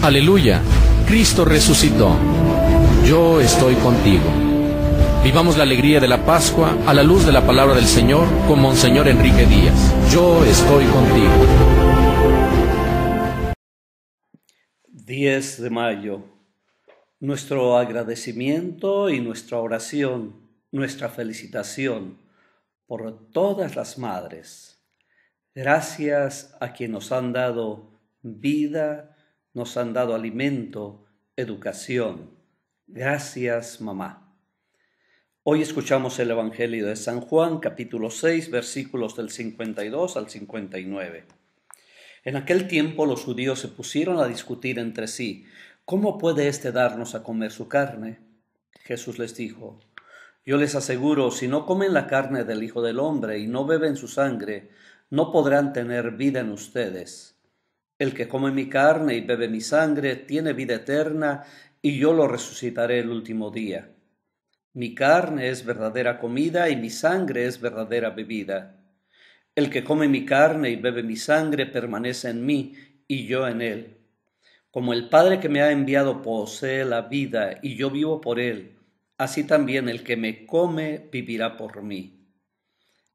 Aleluya, Cristo resucitó. Yo estoy contigo. Vivamos la alegría de la Pascua a la luz de la palabra del Señor con Monseñor Enrique Díaz. Yo estoy contigo. 10 de mayo. Nuestro agradecimiento y nuestra oración, nuestra felicitación por todas las madres. Gracias a quien nos han dado vida, nos han dado alimento, educación. Gracias, mamá. Hoy escuchamos el Evangelio de San Juan, capítulo 6, versículos del 52 al 59. En aquel tiempo los judíos se pusieron a discutir entre sí, ¿cómo puede éste darnos a comer su carne? Jesús les dijo, yo les aseguro, si no comen la carne del Hijo del Hombre y no beben su sangre, no podrán tener vida en ustedes. El que come mi carne y bebe mi sangre tiene vida eterna, y yo lo resucitaré el último día. Mi carne es verdadera comida y mi sangre es verdadera bebida. El que come mi carne y bebe mi sangre permanece en mí y yo en él. Como el Padre que me ha enviado posee la vida y yo vivo por él, así también el que me come vivirá por mí.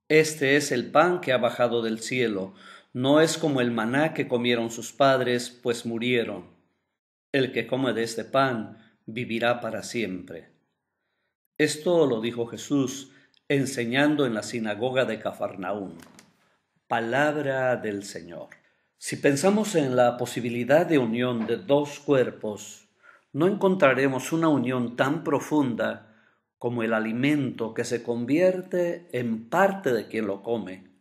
Este es el pan que ha bajado del cielo, no es como el maná que comieron sus padres, pues murieron. El que come de este pan vivirá para siempre. Esto lo dijo Jesús enseñando en la sinagoga de Cafarnaún. Palabra del Señor. Si pensamos en la posibilidad de unión de dos cuerpos, no encontraremos una unión tan profunda como el alimento que se convierte en parte de quien lo come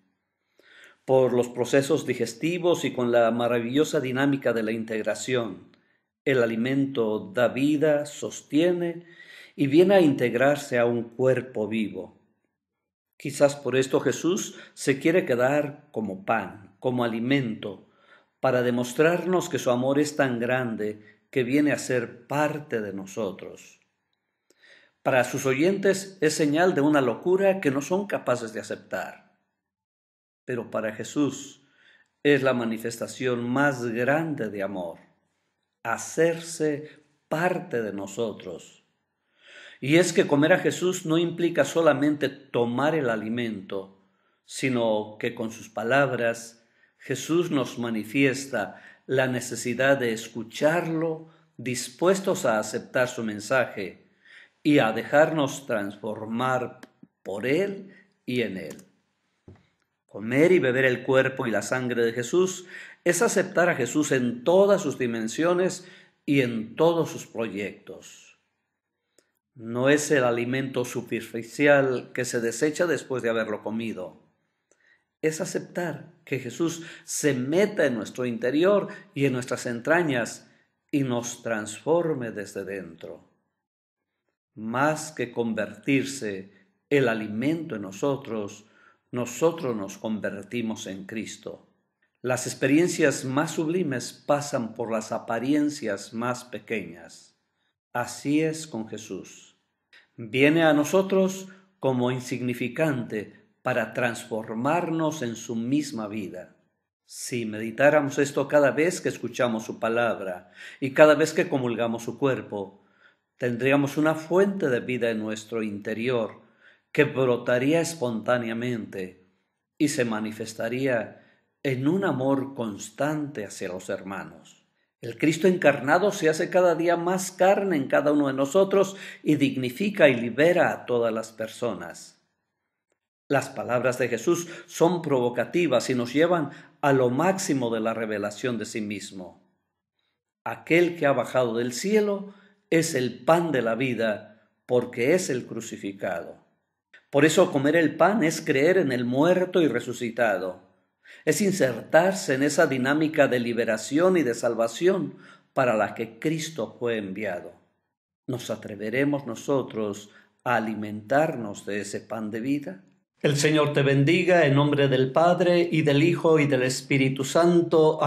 por los procesos digestivos y con la maravillosa dinámica de la integración. El alimento da vida, sostiene y viene a integrarse a un cuerpo vivo. Quizás por esto Jesús se quiere quedar como pan, como alimento, para demostrarnos que su amor es tan grande que viene a ser parte de nosotros. Para sus oyentes es señal de una locura que no son capaces de aceptar pero para Jesús es la manifestación más grande de amor, hacerse parte de nosotros. Y es que comer a Jesús no implica solamente tomar el alimento, sino que con sus palabras Jesús nos manifiesta la necesidad de escucharlo, dispuestos a aceptar su mensaje y a dejarnos transformar por él y en él. Comer y beber el cuerpo y la sangre de Jesús es aceptar a Jesús en todas sus dimensiones y en todos sus proyectos. No es el alimento superficial que se desecha después de haberlo comido. Es aceptar que Jesús se meta en nuestro interior y en nuestras entrañas y nos transforme desde dentro. Más que convertirse el alimento en nosotros, nosotros nos convertimos en Cristo. Las experiencias más sublimes pasan por las apariencias más pequeñas. Así es con Jesús. Viene a nosotros como insignificante para transformarnos en su misma vida. Si meditáramos esto cada vez que escuchamos su palabra y cada vez que comulgamos su cuerpo, tendríamos una fuente de vida en nuestro interior que brotaría espontáneamente y se manifestaría en un amor constante hacia los hermanos. El Cristo encarnado se hace cada día más carne en cada uno de nosotros y dignifica y libera a todas las personas. Las palabras de Jesús son provocativas y nos llevan a lo máximo de la revelación de sí mismo. Aquel que ha bajado del cielo es el pan de la vida, porque es el crucificado. Por eso comer el pan es creer en el muerto y resucitado, es insertarse en esa dinámica de liberación y de salvación para la que Cristo fue enviado. ¿Nos atreveremos nosotros a alimentarnos de ese pan de vida? El Señor te bendiga en nombre del Padre y del Hijo y del Espíritu Santo.